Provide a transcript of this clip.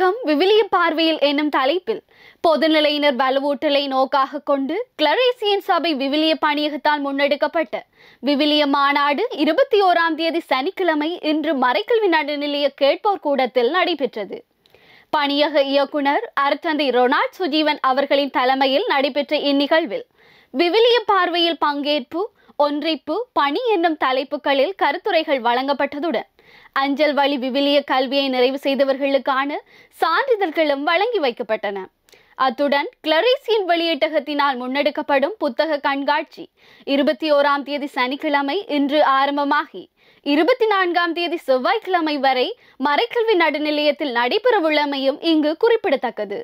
வணக்கம் விவிலிய பார்வையில் என்னும் தலைப்பில் பொதுநிலையினர் வலுவூட்டலை நோக்காக கொண்டு கிளரேசியன் சபை விவிலிய பணியகத்தால் முன்னெடுக்கப்பட்ட விவிலிய மாநாடு இருபத்தி ஓராம் தேதி சனிக்கிழமை இன்று மறைக்கல்வி நடுநிலைய கேட்போர் கூடத்தில் நடைபெற்றது பணியக இயக்குனர் அருத்தந்தை ரொனால்ட் சுஜீவன் அவர்களின் தலைமையில் நடைபெற்ற இந்நிகழ்வில் விவிலிய பார்வையில் பங்கேற்பு ஒன்றிப்பு பணி என்னும் தலைப்புகளில் கருத்துரைகள் வழங்கப்பட்டதுடன் அஞ்சல் வழி விவிலிய கல்வியை நிறைவு செய்தவர்களுக்கான சான்றிதழ்களும் வழங்கி வைக்கப்பட்டன அத்துடன் கிளரீசியன் வெளியீட்டகத்தினால் முன்னெடுக்கப்படும் புத்தக கண்காட்சி இருபத்தி ஓராம் தேதி சனிக்கிழமை இன்று ஆரம்பமாகி இருபத்தி நான்காம் தேதி செவ்வாய்க்கிழமை வரை மறைக்கல்வி நடுநிலையத்தில் நடைபெறவுள்ளமையும் இங்கு குறிப்பிடத்தக்கது